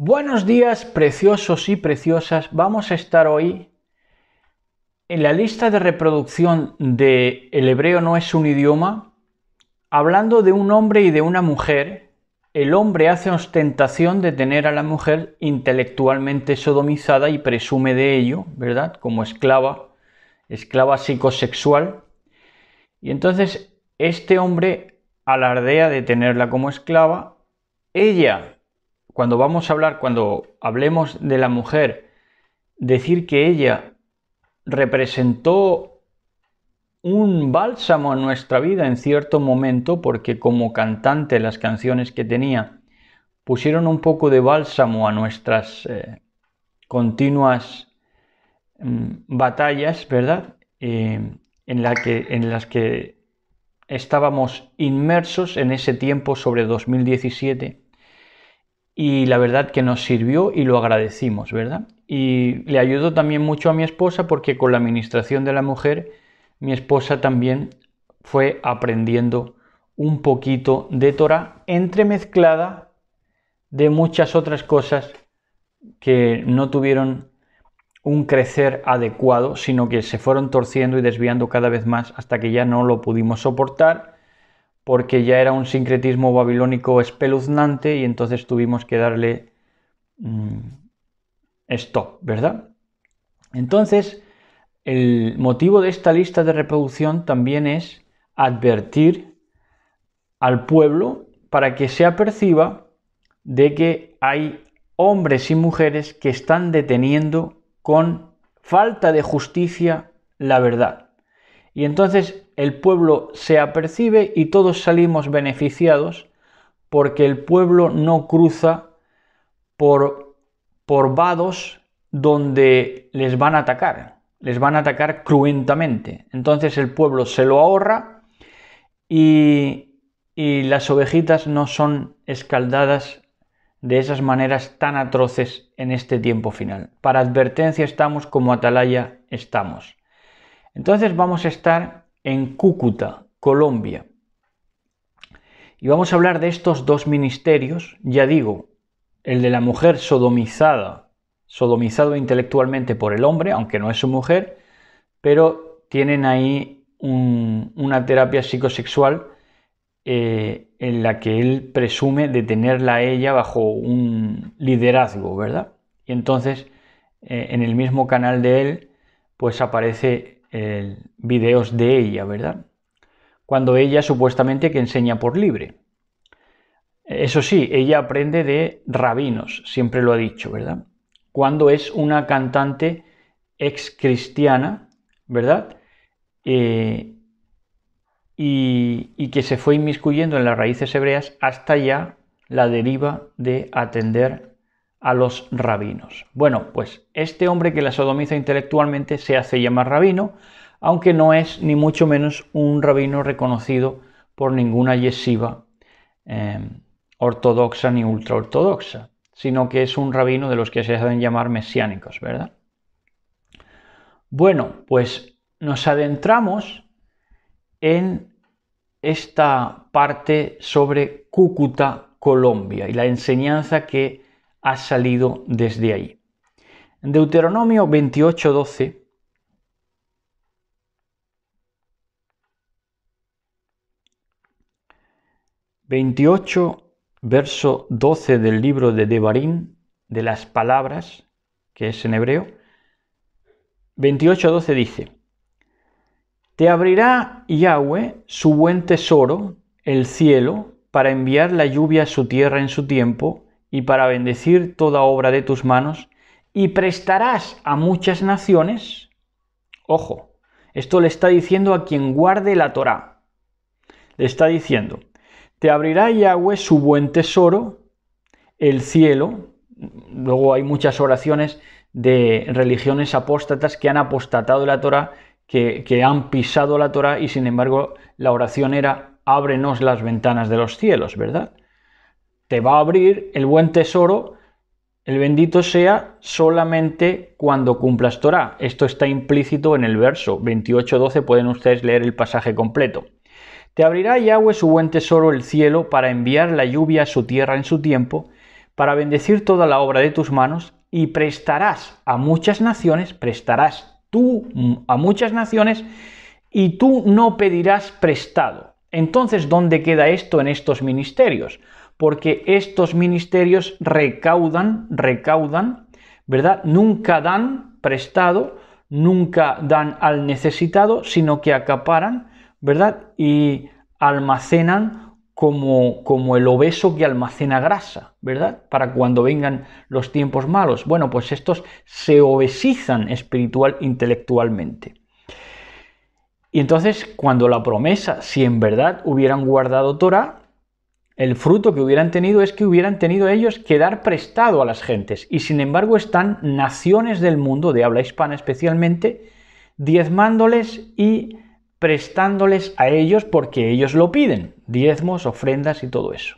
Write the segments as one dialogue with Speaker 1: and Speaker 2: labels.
Speaker 1: Buenos días, preciosos y preciosas. Vamos a estar hoy en la lista de reproducción de El hebreo no es un idioma, hablando de un hombre y de una mujer. El hombre hace ostentación de tener a la mujer intelectualmente sodomizada y presume de ello, ¿verdad? Como esclava, esclava psicosexual. Y entonces este hombre alardea de tenerla como esclava. Ella cuando vamos a hablar, cuando hablemos de la mujer, decir que ella representó un bálsamo en nuestra vida en cierto momento, porque como cantante las canciones que tenía pusieron un poco de bálsamo a nuestras eh, continuas mm, batallas, ¿verdad? Eh, en, en las que estábamos inmersos en ese tiempo sobre 2017 y la verdad que nos sirvió y lo agradecimos, ¿verdad? Y le ayudó también mucho a mi esposa porque con la administración de la mujer, mi esposa también fue aprendiendo un poquito de Torah entremezclada de muchas otras cosas que no tuvieron un crecer adecuado, sino que se fueron torciendo y desviando cada vez más hasta que ya no lo pudimos soportar porque ya era un sincretismo babilónico espeluznante y entonces tuvimos que darle esto, mm, stop, ¿verdad? Entonces, el motivo de esta lista de reproducción también es advertir al pueblo para que se aperciba de que hay hombres y mujeres que están deteniendo con falta de justicia la verdad. Y entonces el pueblo se apercibe y todos salimos beneficiados porque el pueblo no cruza por, por vados donde les van a atacar, les van a atacar cruentamente. Entonces el pueblo se lo ahorra y, y las ovejitas no son escaldadas de esas maneras tan atroces en este tiempo final. Para advertencia estamos como atalaya estamos. Entonces vamos a estar en Cúcuta, Colombia. Y vamos a hablar de estos dos ministerios, ya digo, el de la mujer sodomizada, sodomizado intelectualmente por el hombre, aunque no es su mujer, pero tienen ahí una terapia psicosexual eh, en la que él presume de tenerla a ella bajo un liderazgo, ¿verdad? Y entonces eh, en el mismo canal de él, pues aparece eh, videos de ella, ¿verdad? Cuando ella supuestamente que enseña por libre. Eso sí, ella aprende de rabinos, siempre lo ha dicho, ¿verdad? Cuando es una cantante ex cristiana, ¿verdad? Eh, y, y, que se fue inmiscuyendo en las raíces hebreas hasta ya la deriva de atender a los rabinos. Bueno, pues este hombre que la sodomiza intelectualmente se hace llamar rabino, aunque no es ni mucho menos un rabino reconocido por ninguna yesiva em, ortodoxa ni ultraortodoxa, sino que es un rabino de los que se hacen llamar mesiánicos, ¿verdad? Bueno, pues nos adentramos en esta parte sobre Cúcuta, Colombia, y la enseñanza que ha salido desde ahí. Deuteronomio Deuteronomio 28:12 28, verso 12 del libro de Devarim, de las palabras, que es en hebreo, 28, 12 dice, Te abrirá Yahweh su buen tesoro, el cielo, para enviar la lluvia a su tierra en su tiempo, y para bendecir toda obra de tus manos, y prestarás a muchas naciones. Ojo, esto le está diciendo a quien guarde la Torá. Le está diciendo, te abrirá Yahweh su buen tesoro, el cielo. Luego hay muchas oraciones de religiones apóstatas que han apostatado la Torá, que, que han pisado la Torá y sin embargo la oración era, ábrenos las ventanas de los cielos, ¿verdad? te va a abrir el buen tesoro, el bendito sea, solamente cuando cumplas Torah. Esto está implícito en el verso 28.12, pueden ustedes leer el pasaje completo. Te abrirá Yahweh su buen tesoro el cielo para enviar la lluvia a su tierra en su tiempo, para bendecir toda la obra de tus manos, y prestarás a muchas naciones, prestarás tú a muchas naciones, y tú no pedirás prestado. Entonces, ¿dónde queda esto en estos ministerios? porque estos ministerios recaudan, recaudan, ¿verdad? Nunca dan prestado, nunca dan al necesitado, sino que acaparan, ¿verdad? Y almacenan como, como el obeso que almacena grasa, ¿verdad? Para cuando vengan los tiempos malos. Bueno, pues estos se obesizan espiritual, intelectualmente. Y entonces, cuando la promesa, si en verdad hubieran guardado Torah, el fruto que hubieran tenido es que hubieran tenido ellos que dar prestado a las gentes. Y sin embargo están naciones del mundo, de habla hispana especialmente, diezmándoles y prestándoles a ellos porque ellos lo piden, diezmos, ofrendas y todo eso.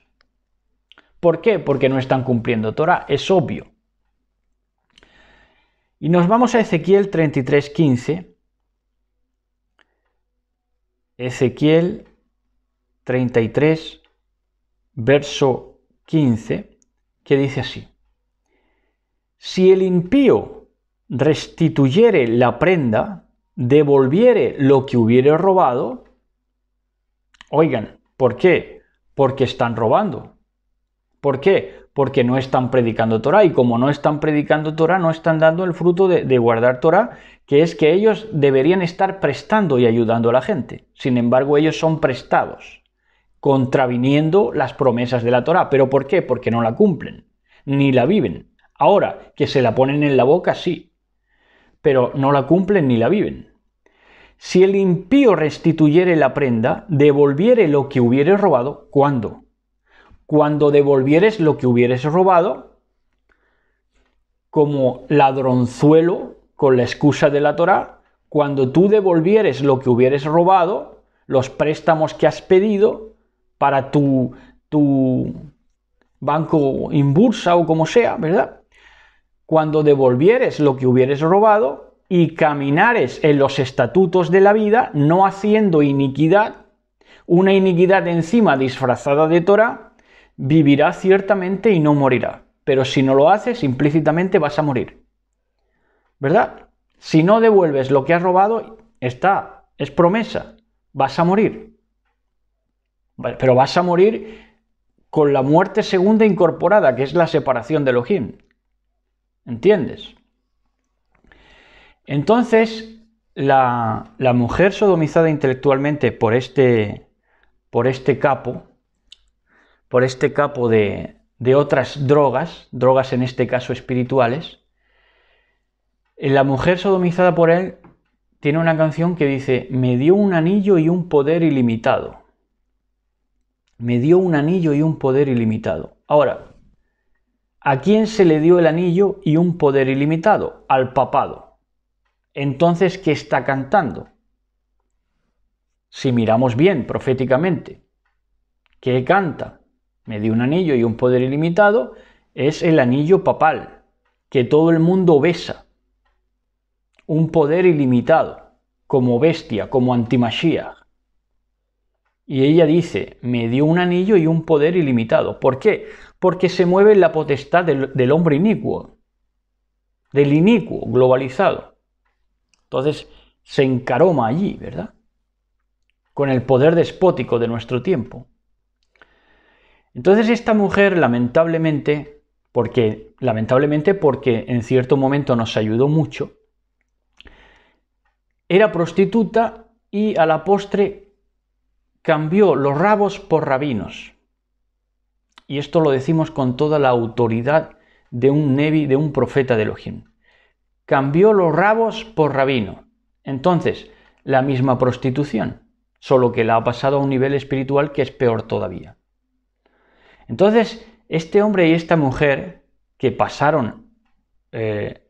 Speaker 1: ¿Por qué? Porque no están cumpliendo Torah, es obvio. Y nos vamos a Ezequiel 33:15. Ezequiel 33 verso 15, que dice así, Si el impío restituyere la prenda, devolviere lo que hubiere robado, oigan, ¿por qué? Porque están robando. ¿Por qué? Porque no están predicando Torah y como no están predicando Torah, no están dando el fruto de, de guardar Torah, que es que ellos deberían estar prestando y ayudando a la gente. Sin embargo, ellos son prestados contraviniendo las promesas de la Torá. ¿Pero por qué? Porque no la cumplen, ni la viven. Ahora, que se la ponen en la boca, sí, pero no la cumplen ni la viven. Si el impío restituyere la prenda, devolviere lo que hubiere robado, ¿cuándo? Cuando devolvieres lo que hubieres robado, como ladronzuelo, con la excusa de la Torá, cuando tú devolvieres lo que hubieres robado, los préstamos que has pedido, para tu, banco en bursa o como sea, ¿verdad? Cuando devolvieres lo que hubieres robado y caminares en los estatutos de la vida, no haciendo iniquidad, una iniquidad encima disfrazada de Torah, vivirá ciertamente y no morirá. Pero si no lo haces, implícitamente vas a morir. ¿Verdad? Si no devuelves lo que has robado, está, es promesa, vas a morir. Pero vas a morir con la muerte segunda incorporada, que es la separación del Elohim. ¿Entiendes? Entonces, la, mujer sodomizada intelectualmente por este, por este capo, por este capo de otras drogas, drogas en este caso espirituales, eh, la mujer sodomizada por él tiene una canción que dice, me dio un anillo y un poder ilimitado me dio un anillo y un poder ilimitado. Ahora, ¿a quién se le dio el anillo y un poder ilimitado? Al papado. Entonces, ¿qué está cantando? Si miramos bien proféticamente, ¿qué canta? Me dio un anillo y un poder ilimitado, es el anillo papal, que todo el mundo besa. Un poder ilimitado, como bestia, como antimachía. Y ella dice, me dio un anillo y un poder ilimitado. ¿Por qué? Porque se mueve la potestad del, hombre inicuo, del inicuo globalizado. Entonces se encaroma allí, ¿verdad? Con el poder despótico de nuestro tiempo. Entonces esta mujer, lamentablemente, porque lamentablemente porque en cierto momento nos ayudó mucho, era prostituta y a la postre cambió los rabos por rabinos. Y esto lo decimos con toda la autoridad de un nevi, de un profeta de Elohim. Cambió los rabos por rabino. Entonces, la misma prostitución, solo que la ha pasado a un nivel espiritual que es peor todavía. Entonces, este hombre y esta mujer que pasaron, eh,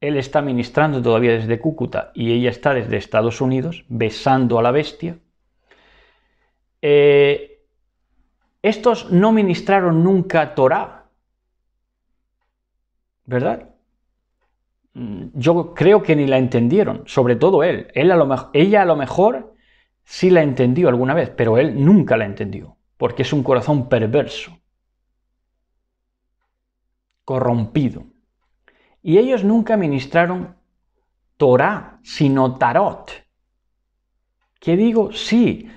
Speaker 1: él está ministrando todavía desde Cúcuta y ella está desde Estados Unidos, besando a la bestia, eh, estos no ministraron nunca Torah, ¿verdad? Mm, yo creo que ni la entendieron, sobre todo él. él a lo ella a lo mejor sí la entendió alguna vez, pero él nunca la entendió, porque es un corazón perverso, corrompido. Y ellos nunca ministraron Torah, sino Tarot. ¿Qué digo? Sí,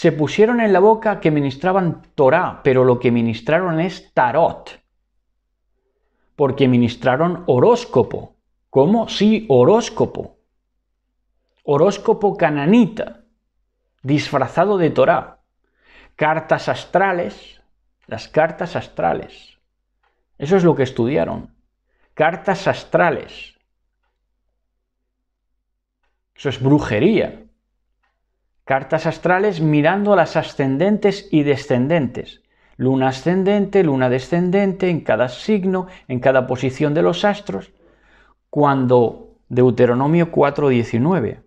Speaker 1: se pusieron en la boca que ministraban Torá, pero lo que ministraron es tarot, porque ministraron horóscopo. ¿Cómo? Sí, horóscopo. Horóscopo cananita, disfrazado de Torá. Cartas astrales, las cartas astrales. Eso es lo que estudiaron. Cartas astrales. Eso es brujería. Cartas astrales mirando a las ascendentes y descendentes. Luna ascendente, luna descendente, en cada signo, en cada posición de los astros. Cuando Deuteronomio 4.19.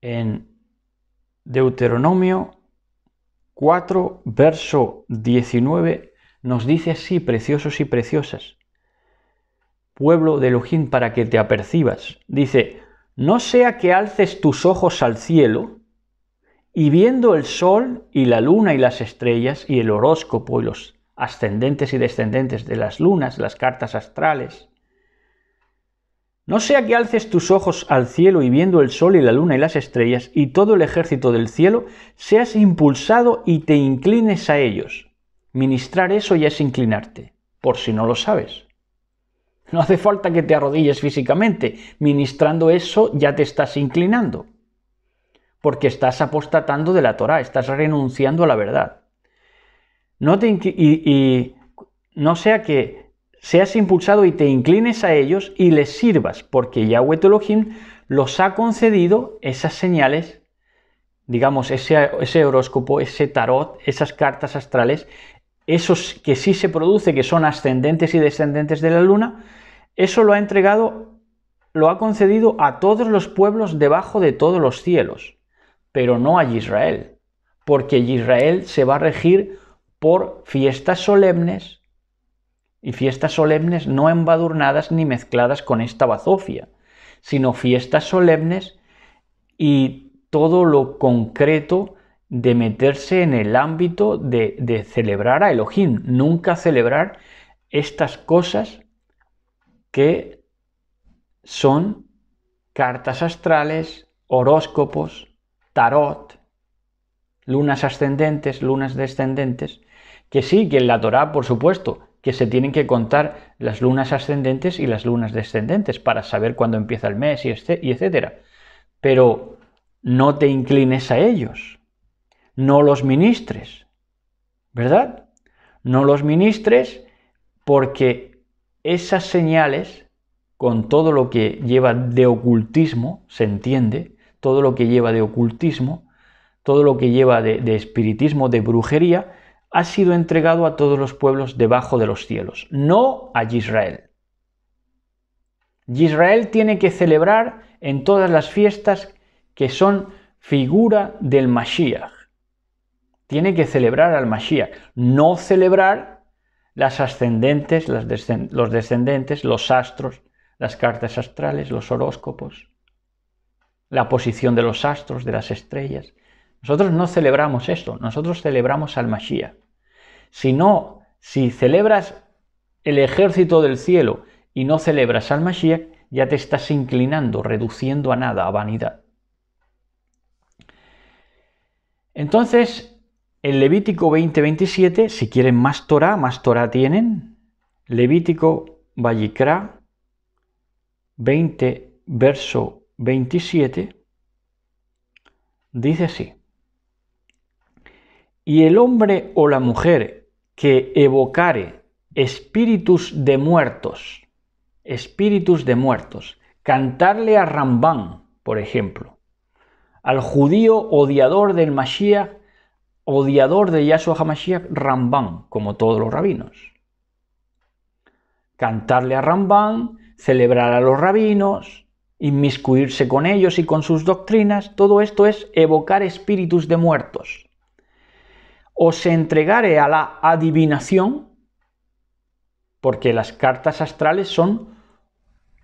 Speaker 1: En Deuteronomio 4, verso 19, nos dice así, preciosos y preciosas pueblo de Elohim, para que te apercibas. Dice, no sea que alces tus ojos al cielo y viendo el sol y la luna y las estrellas y el horóscopo y los ascendentes y descendentes de las lunas, las cartas astrales, no sea que alces tus ojos al cielo y viendo el sol y la luna y las estrellas y todo el ejército del cielo, seas impulsado y te inclines a ellos. Ministrar eso ya es inclinarte, por si no lo sabes. No hace falta que te arrodilles físicamente. Ministrando eso ya te estás inclinando. Porque estás apostatando de la Torah, estás renunciando a la verdad. No te y, no sea que seas impulsado y te inclines a ellos y les sirvas, porque Yahweh los ha concedido esas señales digamos, ese, horóscopo, ese tarot, esas cartas astrales, esos que sí se produce, que son ascendentes y descendentes de la luna, eso lo ha entregado, lo ha concedido a todos los pueblos debajo de todos los cielos, pero no a Israel, porque Israel se va a regir por fiestas solemnes y fiestas solemnes no embadurnadas ni mezcladas con esta bazofia, sino fiestas solemnes y todo lo concreto de meterse en el ámbito de, celebrar a Elohim, nunca celebrar estas cosas que son cartas astrales, horóscopos, tarot, lunas ascendentes, lunas descendentes, que sí, que en la Torá, por supuesto, que se tienen que contar las lunas ascendentes y las lunas descendentes para saber cuándo empieza el mes y, este, y etcétera. Pero no te inclines a ellos no los ministres, ¿verdad? No los ministres porque esas señales, con todo lo que lleva de ocultismo, se entiende, todo lo que lleva de ocultismo, todo lo que lleva de, espiritismo, de brujería, ha sido entregado a todos los pueblos debajo de los cielos, no a Israel. Israel tiene que celebrar en todas las fiestas que son figura del Mashiach. Tiene que celebrar al Mashiach, no celebrar las ascendentes, los descendentes, los astros, las cartas astrales, los horóscopos, la posición de los astros, de las estrellas. Nosotros no celebramos esto, nosotros celebramos al Mashiach. Si no, si celebras el ejército del cielo y no celebras al Mashiach, ya te estás inclinando, reduciendo a nada, a vanidad. Entonces, en Levítico 20:27, si quieren más Torah, más Torah tienen. Levítico Vallicra 20, verso 27, dice así. Y el hombre o la mujer que evocare espíritus de muertos, espíritus de muertos, cantarle a Rambán, por ejemplo, al judío odiador del Mashiach, odiador de Yahshua HaMashiach, Ramban, como todos los rabinos. Cantarle a Ramban, celebrar a los rabinos, inmiscuirse con ellos y con sus doctrinas, todo esto es evocar espíritus de muertos. O se entregaré a la adivinación, porque las cartas astrales son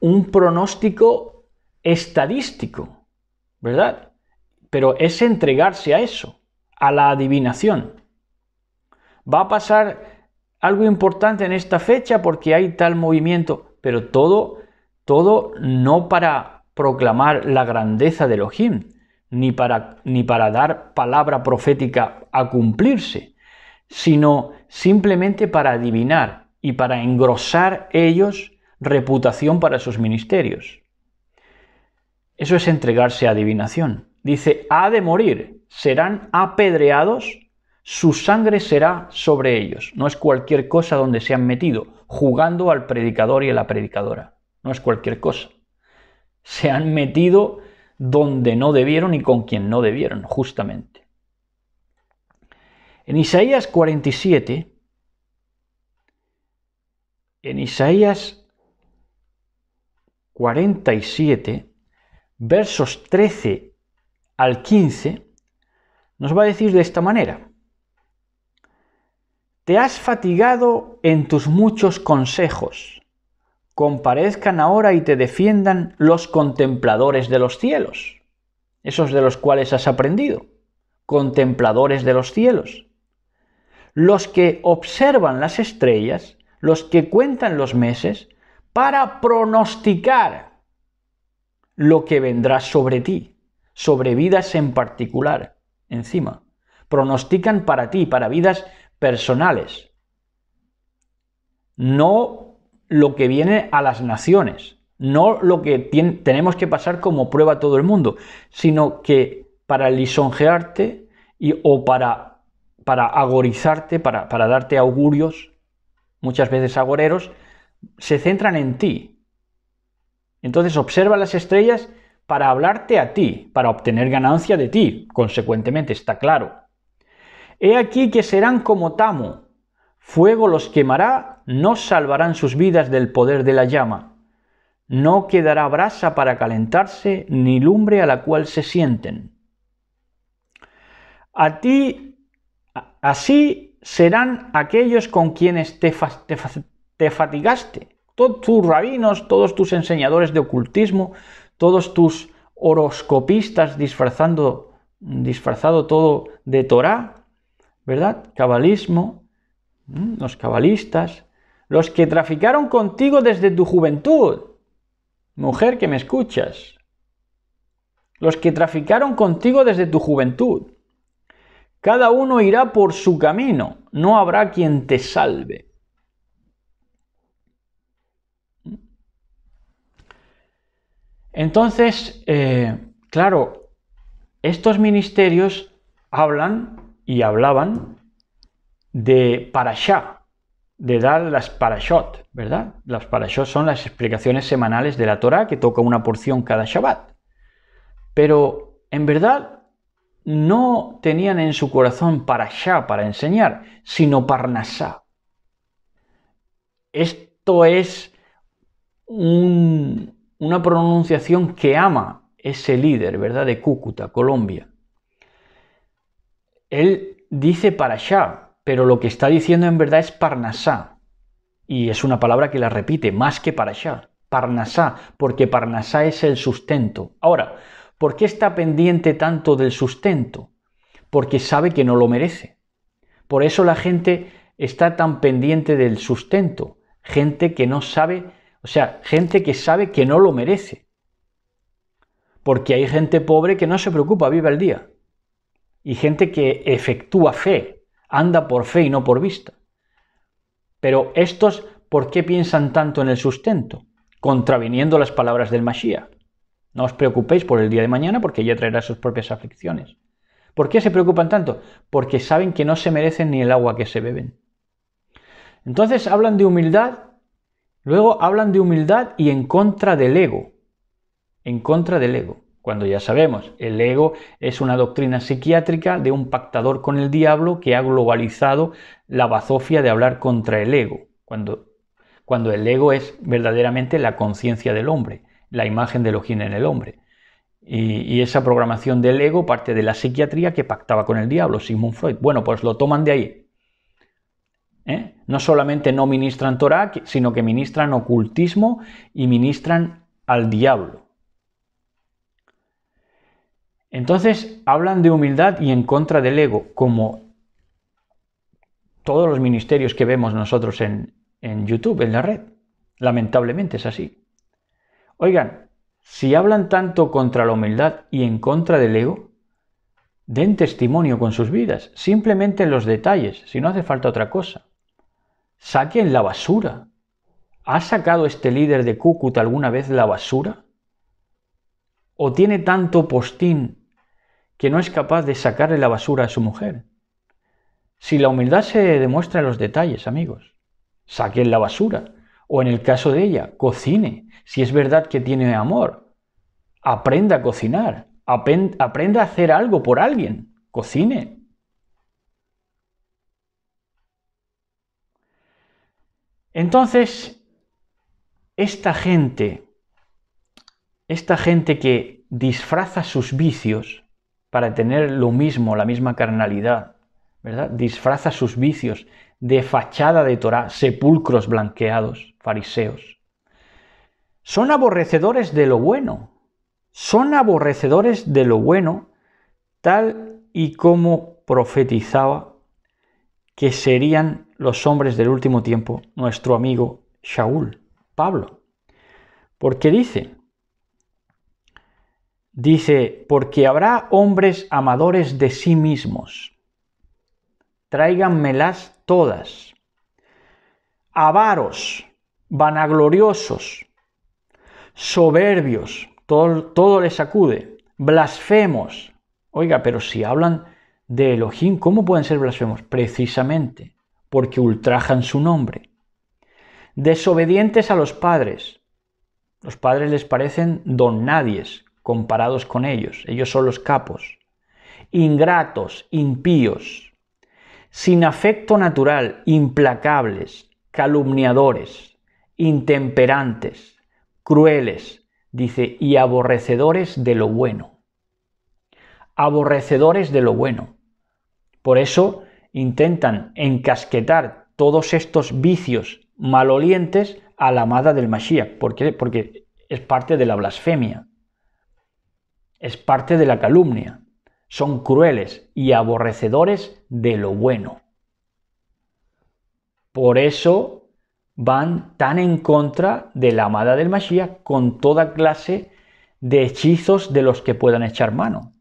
Speaker 1: un pronóstico estadístico, ¿verdad? Pero es entregarse a eso a la adivinación. Va a pasar algo importante en esta fecha porque hay tal movimiento, pero todo, todo no para proclamar la grandeza de Elohim, ni para, ni para dar palabra profética a cumplirse, sino simplemente para adivinar y para engrosar ellos reputación para sus ministerios. Eso es entregarse a adivinación. Dice, ha de morir, serán apedreados, su sangre será sobre ellos. No es cualquier cosa donde se han metido, jugando al predicador y a la predicadora. No es cualquier cosa. Se han metido donde no debieron y con quien no debieron, justamente. En Isaías 47, en Isaías 47, versos 13 al 15, nos va a decir de esta manera, Te has fatigado en tus muchos consejos, comparezcan ahora y te defiendan los contempladores de los cielos, esos de los cuales has aprendido, contempladores de los cielos, los que observan las estrellas, los que cuentan los meses, para pronosticar lo que vendrá sobre ti, sobre vidas en particular, encima. Pronostican para ti, para vidas personales. No lo que viene a las naciones, no lo que tenemos que pasar como prueba todo el mundo, sino que para lisonjearte y, o para, agorizarte, para, para darte augurios, muchas veces agoreros, se centran en ti. Entonces observa las estrellas para hablarte a ti, para obtener ganancia de ti, consecuentemente está claro. He aquí que serán como tamo, fuego los quemará, no salvarán sus vidas del poder de la llama. No quedará brasa para calentarse, ni lumbre a la cual se sienten. A ti, así serán aquellos con quienes te, te fatigaste. Todos tus rabinos, todos tus enseñadores de ocultismo, todos tus horoscopistas disfrazando, disfrazado todo de Torá, ¿verdad? Cabalismo, los cabalistas, los que traficaron contigo desde tu juventud, mujer que me escuchas, los que traficaron contigo desde tu juventud. Cada uno irá por su camino, no habrá quien te salve. Entonces, eh, claro, estos ministerios hablan y hablaban de parashá, de dar las parashot, ¿verdad? Las parashot son las explicaciones semanales de la Torah que toca una porción cada Shabbat. Pero en verdad no tenían en su corazón parashá para enseñar, sino parnasá. Esto es un una pronunciación que ama ese líder, ¿verdad? De Cúcuta, Colombia. Él dice para allá, pero lo que está diciendo en verdad es Parnasá. Y es una palabra que la repite más que para allá. Parnasá, porque Parnasá es el sustento. Ahora, ¿por qué está pendiente tanto del sustento? Porque sabe que no lo merece. Por eso la gente está tan pendiente del sustento. Gente que no sabe o sea, gente que sabe que no lo merece. Porque hay gente pobre que no se preocupa, vive el día. Y gente que efectúa fe, anda por fe y no por vista. Pero estos, ¿por qué piensan tanto en el sustento? Contraviniendo las palabras del Mashiach. No os preocupéis por el día de mañana porque ya traerá sus propias aflicciones. ¿Por qué se preocupan tanto? Porque saben que no se merecen ni el agua que se beben. Entonces hablan de humildad Luego hablan de humildad y en contra del ego. En contra del ego. Cuando ya sabemos, el ego es una doctrina psiquiátrica de un pactador con el diablo que ha globalizado la bazofia de hablar contra el ego. Cuando, cuando el ego es verdaderamente la conciencia del hombre, la imagen de tiene en el hombre. Y, y, esa programación del ego parte de la psiquiatría que pactaba con el diablo, Sigmund Freud. Bueno, pues lo toman de ahí. ¿eh? No solamente no ministran Torah, sino que ministran ocultismo y ministran al diablo. Entonces hablan de humildad y en contra del ego, como todos los ministerios que vemos nosotros en, en YouTube, en la red. Lamentablemente es así. Oigan, si hablan tanto contra la humildad y en contra del ego, den testimonio con sus vidas, simplemente en los detalles, si no hace falta otra cosa. Saquen la basura. ¿Ha sacado este líder de Cúcuta alguna vez la basura? ¿O tiene tanto postín que no es capaz de sacarle la basura a su mujer? Si la humildad se demuestra en los detalles, amigos, saquen la basura. O en el caso de ella, cocine. Si es verdad que tiene amor, aprenda a cocinar, aprenda a hacer algo por alguien, cocine, Entonces, esta gente, esta gente que disfraza sus vicios para tener lo mismo, la misma carnalidad, ¿verdad? Disfraza sus vicios de fachada de Torá, sepulcros blanqueados, fariseos. Son aborrecedores de lo bueno. Son aborrecedores de lo bueno, tal y como profetizaba que serían los hombres del último tiempo, nuestro amigo Shaul, Pablo. Porque dice, dice, porque habrá hombres amadores de sí mismos, tráiganmelas todas, avaros, vanagloriosos, soberbios, todo, todo les acude, blasfemos. Oiga, pero si hablan de Elohim, ¿cómo pueden ser blasfemos? Precisamente porque ultrajan su nombre. Desobedientes a los padres. Los padres les parecen don nadies comparados con ellos. Ellos son los capos. Ingratos, impíos. Sin afecto natural, implacables, calumniadores, intemperantes, crueles, dice, y aborrecedores de lo bueno aborrecedores de lo bueno. Por eso intentan encasquetar todos estos vicios malolientes a la amada del Mashiach. Porque es parte de la blasfemia, es parte de la calumnia. Son crueles y aborrecedores de lo bueno. Por eso van tan en contra de la amada del Mashiach con toda clase de hechizos de los que puedan echar mano.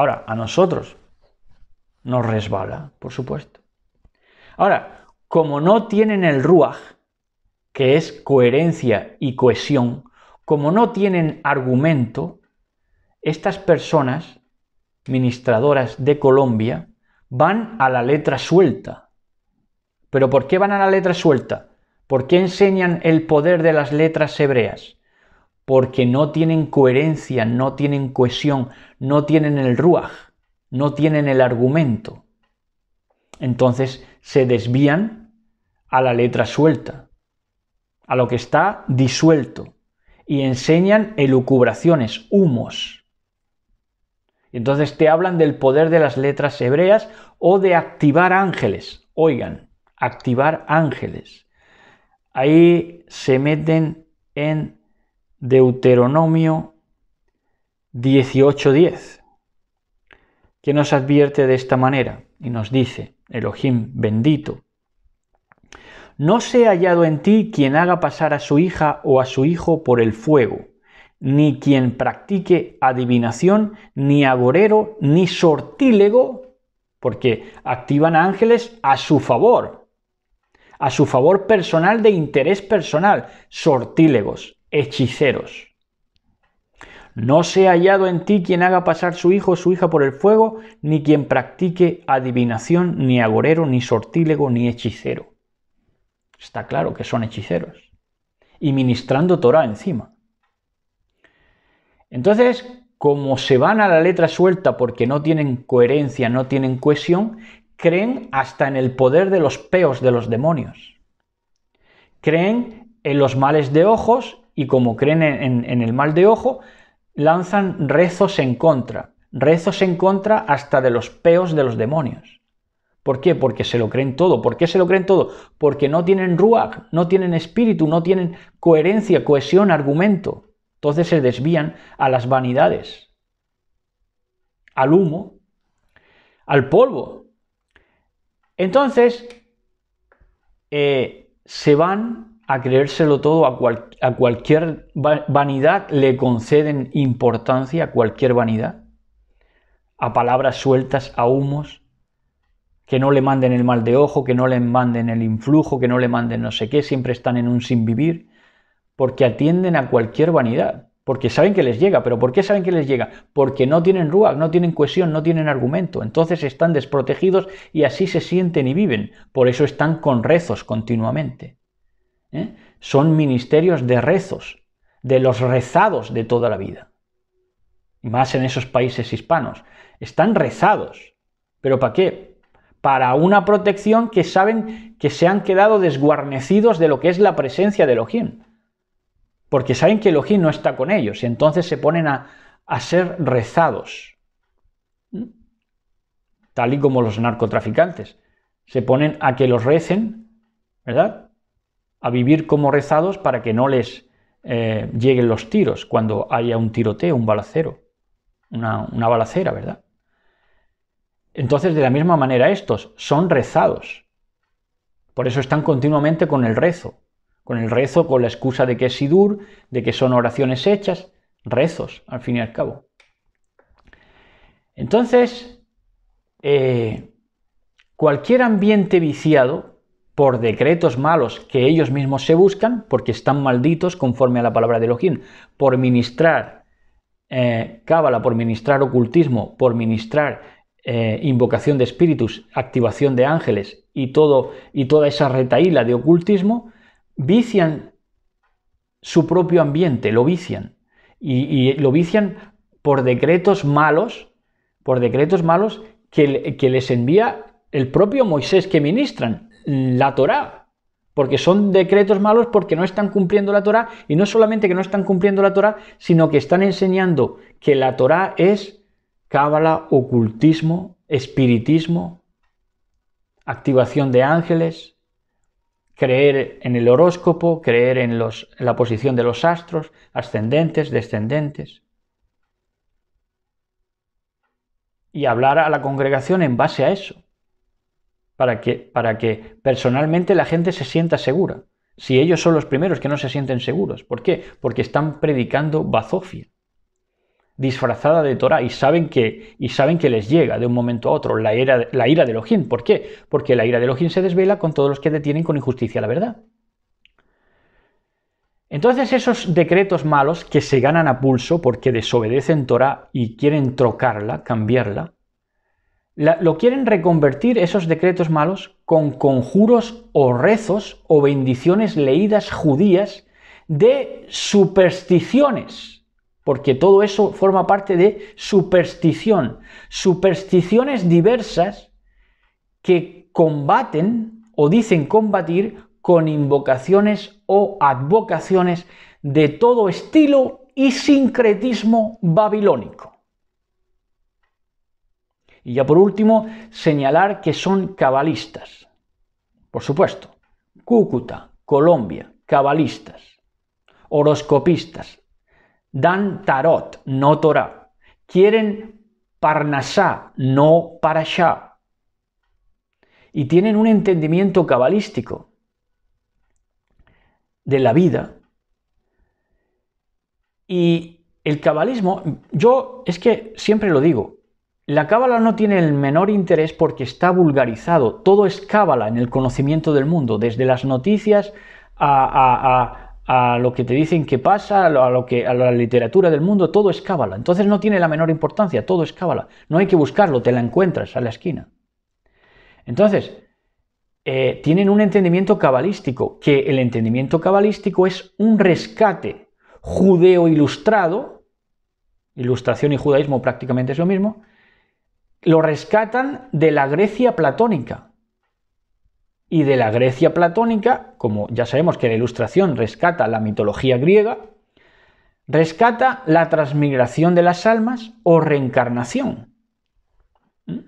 Speaker 1: Ahora, a nosotros nos resbala, por supuesto. Ahora, como no tienen el ruaj, que es coherencia y cohesión, como no tienen argumento, estas personas ministradoras de Colombia van a la letra suelta. ¿Pero por qué van a la letra suelta? ¿Por qué enseñan el poder de las letras hebreas? porque no tienen coherencia, no tienen cohesión, no tienen el ruaj, no tienen el argumento. Entonces se desvían a la letra suelta, a lo que está disuelto, y enseñan elucubraciones, humos. Entonces te hablan del poder de las letras hebreas o de activar ángeles. Oigan, activar ángeles. Ahí se meten en Deuteronomio 18.10, que nos advierte de esta manera y nos dice, Elohim bendito, no se hallado en ti quien haga pasar a su hija o a su hijo por el fuego, ni quien practique adivinación, ni agorero, ni sortílego, porque activan ángeles a su favor, a su favor personal de interés personal, sortílegos hechiceros. No se hallado en ti quien haga pasar su hijo o su hija por el fuego, ni quien practique adivinación, ni agorero, ni sortílego, ni hechicero. Está claro que son hechiceros. Y ministrando Torah encima. Entonces, como se van a la letra suelta porque no tienen coherencia, no tienen cohesión, creen hasta en el poder de los peos de los demonios. Creen en los males de ojos y como creen en, el mal de ojo, lanzan rezos en contra, rezos en contra hasta de los peos de los demonios. ¿Por qué? Porque se lo creen todo. ¿Por qué se lo creen todo? Porque no tienen ruach, no tienen espíritu, no tienen coherencia, cohesión, argumento. Entonces se desvían a las vanidades, al humo, al polvo. Entonces, eh, se van a creérselo todo, a, a cualquier vanidad le conceden importancia, a cualquier vanidad, a palabras sueltas, a humos, que no le manden el mal de ojo, que no le manden el influjo, que no le manden no sé qué, siempre están en un sin vivir, porque atienden a cualquier vanidad, porque saben que les llega, pero ¿por qué saben que les llega? Porque no tienen ruag, no tienen cohesión, no tienen argumento, entonces están desprotegidos y así se sienten y viven, por eso están con rezos continuamente. ¿eh? son ministerios de rezos, de los rezados de toda la vida. Y más en esos países hispanos. Están rezados. ¿Pero para qué? Para una protección que saben que se han quedado desguarnecidos de lo que es la presencia de Elohim. Porque saben que Elohim no está con ellos y entonces se ponen a, a ser rezados. ¿Mm? Tal y como los narcotraficantes. Se ponen a que los recen, ¿verdad? a vivir como rezados para que no les eh, lleguen los tiros cuando haya un tiroteo, un balacero, una, balacera, ¿verdad? Entonces, de la misma manera, estos son rezados. Por eso están continuamente con el rezo, con el rezo, con la excusa de que es sidur, de que son oraciones hechas, rezos, al fin y al cabo. Entonces, eh, cualquier ambiente viciado por decretos malos que ellos mismos se buscan, porque están malditos conforme a la palabra de Elohim, por ministrar cábala, eh, por ministrar ocultismo, por ministrar eh, invocación de espíritus, activación de ángeles y, todo, y toda esa retaíla de ocultismo, vician su propio ambiente, lo vician. Y, lo vician por decretos malos, por decretos malos que les envía el propio Moisés que ministran, la Torá, porque son decretos malos porque no están cumpliendo la Torá y no solamente que no están cumpliendo la Torá, sino que están enseñando que la Torá es cábala, ocultismo, espiritismo, activación de ángeles, creer en el horóscopo, creer en, en la posición de los astros, ascendentes, descendentes. Y hablar a la congregación en base a eso para que, para que personalmente la gente se sienta segura. Si ellos son los primeros que no se sienten seguros. ¿Por qué? Porque están predicando bazofia disfrazada de Torah y saben que, y saben que les llega de un momento a otro la ira, la ira de Elohim. ¿Por qué? Porque la ira de Elohim se desvela con todos los que detienen con injusticia la verdad. Entonces esos decretos malos que se ganan a pulso porque desobedecen Torah y quieren trocarla, cambiarla, lo quieren reconvertir esos decretos malos con conjuros o rezos o bendiciones leídas judías de supersticiones, porque todo eso forma parte de superstición, supersticiones diversas que combaten o dicen combatir con invocaciones o advocaciones de todo estilo y sincretismo babilónico. Y ya por último, señalar que son cabalistas. Por supuesto, Cúcuta, Colombia, cabalistas. Horoscopistas. Dan tarot, no Torah. Quieren Parnasá, no Parashá. Y tienen un entendimiento cabalístico de la vida. Y el cabalismo, yo es que siempre lo digo, la cábala no tiene el menor interés porque está vulgarizado. Todo es cábala en el conocimiento del mundo, desde las noticias a, lo que te dicen que pasa, a, lo que, a la literatura del mundo, todo es cábala. Entonces no tiene la menor importancia, todo es cábala. No hay que buscarlo, te la encuentras a la esquina. Entonces, eh, tienen un entendimiento cabalístico, que el entendimiento cabalístico es un rescate judeo ilustrado, ilustración y judaísmo prácticamente es lo mismo, lo rescatan de la Grecia platónica. Y de la Grecia platónica, como ya sabemos que la ilustración rescata la mitología griega, rescata la transmigración de las almas o reencarnación. ¿Mm?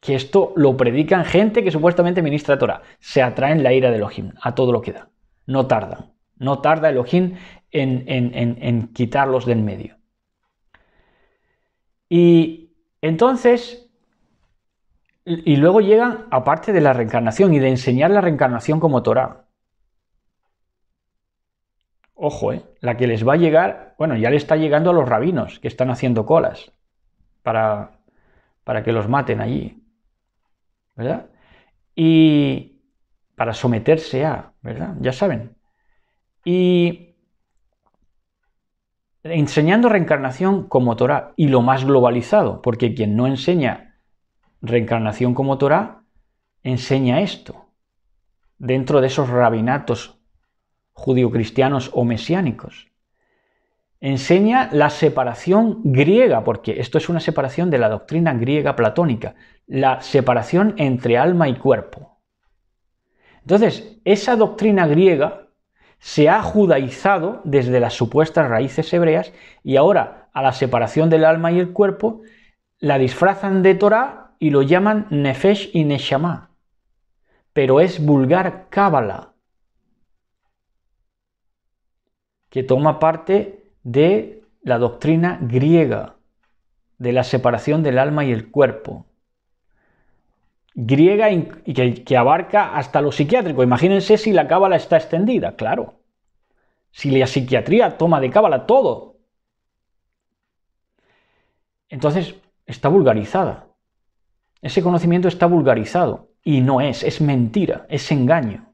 Speaker 1: Que esto lo predican gente que supuestamente ministra Torah. Se atraen la ira de Elohim a todo lo que da. No tardan. No tarda Elohim en, en, en, en quitarlos del medio. Y entonces, y luego llegan aparte de la reencarnación y de enseñar la reencarnación como Torah. Ojo, ¿eh? la que les va a llegar, bueno, ya le está llegando a los rabinos que están haciendo colas para, para que los maten allí. ¿Verdad? Y para someterse a, ¿verdad? Ya saben. Y enseñando reencarnación como Torah y lo más globalizado, porque quien no enseña reencarnación como Torah, enseña esto dentro de esos rabinatos judio-cristianos o mesiánicos. Enseña la separación griega, porque esto es una separación de la doctrina griega platónica, la separación entre alma y cuerpo. Entonces, esa doctrina griega se ha judaizado desde las supuestas raíces hebreas y ahora a la separación del alma y el cuerpo la disfrazan de Torah y lo llaman Nefesh y Neshama. Pero es vulgar Cábala, que toma parte de la doctrina griega de la separación del alma y el cuerpo griega y que, abarca hasta lo psiquiátrico. Imagínense si la cábala está extendida, claro. Si la psiquiatría toma de cábala todo. Entonces, está vulgarizada. Ese conocimiento está vulgarizado. Y no es, es mentira, es engaño.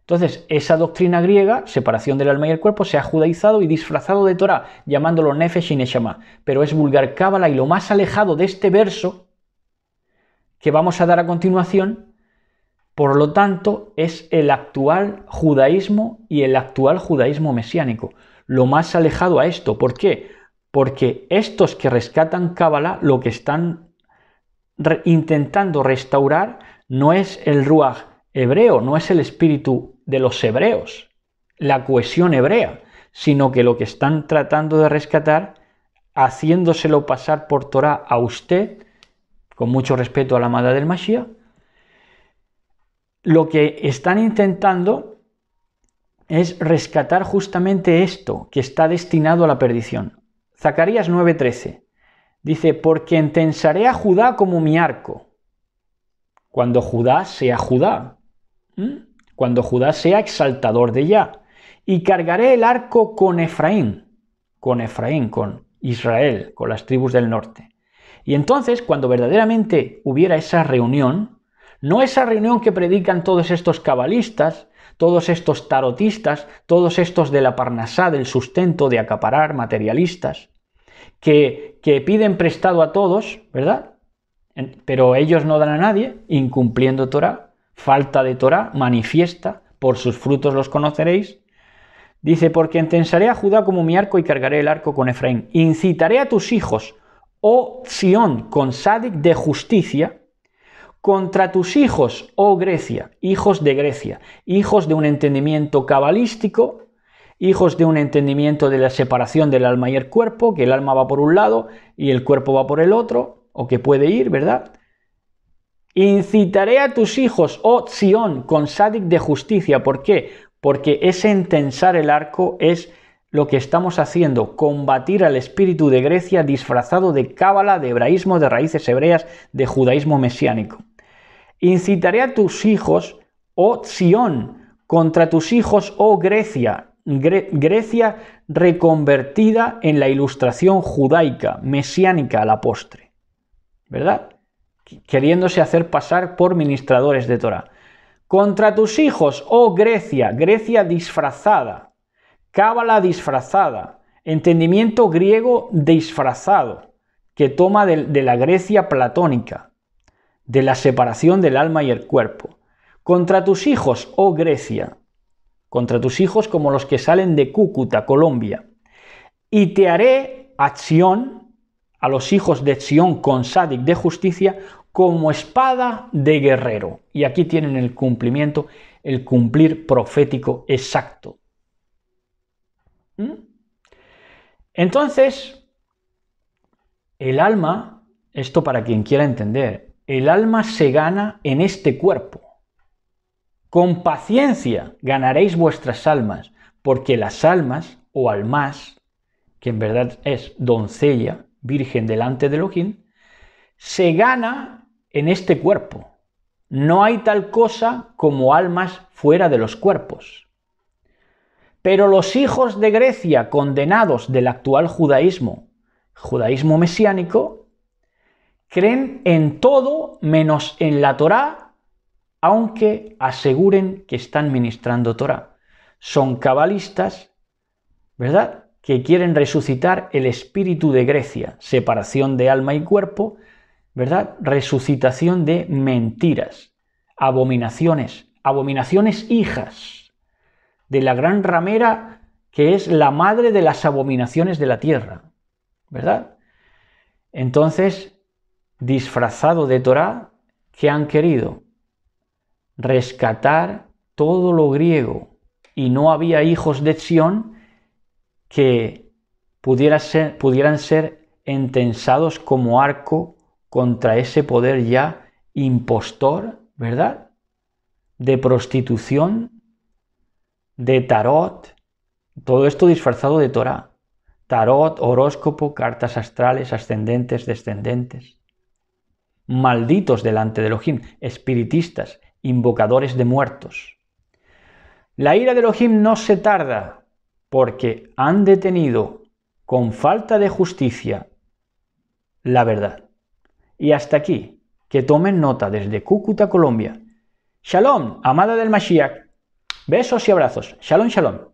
Speaker 1: Entonces, esa doctrina griega, separación del alma y el cuerpo, se ha judaizado y disfrazado de Torah, llamándolo Nefesh y Neshama. Pero es vulgar cábala y lo más alejado de este verso que vamos a dar a continuación, por lo tanto, es el actual judaísmo y el actual judaísmo mesiánico, lo más alejado a esto. ¿Por qué? Porque estos que rescatan Cábala lo que están intentando restaurar no es el Ruach hebreo, no es el espíritu de los hebreos, la cohesión hebrea, sino que lo que están tratando de rescatar, haciéndoselo pasar por Torah a usted, con mucho respeto a la amada del Mashiach, lo que están intentando es rescatar justamente esto que está destinado a la perdición. Zacarías 9:13 dice, porque entensaré a Judá como mi arco, cuando Judá sea Judá, cuando Judá sea exaltador de Ya, y cargaré el arco con Efraín, con Efraín, con Israel, con las tribus del norte. Y entonces, cuando verdaderamente hubiera esa reunión, no esa reunión que predican todos estos cabalistas, todos estos tarotistas, todos estos de la parnasá, del sustento, de acaparar, materialistas, que, que piden prestado a todos, ¿verdad? Pero ellos no dan a nadie, incumpliendo Torah, falta de Torah, manifiesta, por sus frutos los conoceréis. Dice, porque entensaré a Judá como mi arco y cargaré el arco con Efraín. Incitaré a tus hijos o Zion con Sádic de justicia, contra tus hijos, oh Grecia, hijos de Grecia, hijos de un entendimiento cabalístico, hijos de un entendimiento de la separación del alma y el cuerpo, que el alma va por un lado y el cuerpo va por el otro, o que puede ir, ¿verdad? Incitaré a tus hijos, oh Zion con sádic de justicia. ¿Por qué? Porque ese entensar el arco es lo que estamos haciendo, combatir al espíritu de Grecia disfrazado de cábala, de hebraísmo, de raíces hebreas, de judaísmo mesiánico. Incitaré a tus hijos, oh Sión, contra tus hijos, oh Grecia, Grecia reconvertida en la ilustración judaica, mesiánica a la postre. ¿Verdad? Queriéndose hacer pasar por ministradores de Torah. Contra tus hijos, oh Grecia, Grecia disfrazada cábala disfrazada, entendimiento griego disfrazado, que toma de, la Grecia platónica, de la separación del alma y el cuerpo. Contra tus hijos, oh Grecia, contra tus hijos como los que salen de Cúcuta, Colombia. Y te haré a acción a los hijos de Sion con sádic de justicia como espada de guerrero. Y aquí tienen el cumplimiento, el cumplir profético exacto. ¿Mm? Entonces, el alma, esto para quien quiera entender, el alma se gana en este cuerpo. Con paciencia ganaréis vuestras almas, porque las almas, o almas, que en verdad es doncella, virgen delante de ojín, se gana en este cuerpo. No hay tal cosa como almas fuera de los cuerpos. Pero los hijos de Grecia condenados del actual judaísmo, judaísmo mesiánico, creen en todo menos en la Torá, aunque aseguren que están ministrando Torá. Son cabalistas, ¿verdad? Que quieren resucitar el espíritu de Grecia, separación de alma y cuerpo, ¿verdad? Resucitación de mentiras, abominaciones, abominaciones hijas de la gran ramera que es la madre de las abominaciones de la tierra, ¿verdad? Entonces, disfrazado de Torá, que han querido? Rescatar todo lo griego y no había hijos de Sión que pudiera ser, pudieran ser entensados como arco contra ese poder ya impostor, ¿verdad? De prostitución de tarot, todo esto disfrazado de Torah. Tarot, horóscopo, cartas astrales, ascendentes, descendentes. Malditos delante de Elohim, espiritistas, invocadores de muertos. La ira de Elohim no se tarda, porque han detenido con falta de justicia la verdad. Y hasta aquí, que tomen nota desde Cúcuta, Colombia. Shalom, amada del Mashiach. Besos y abrazos. Shalom, shalom.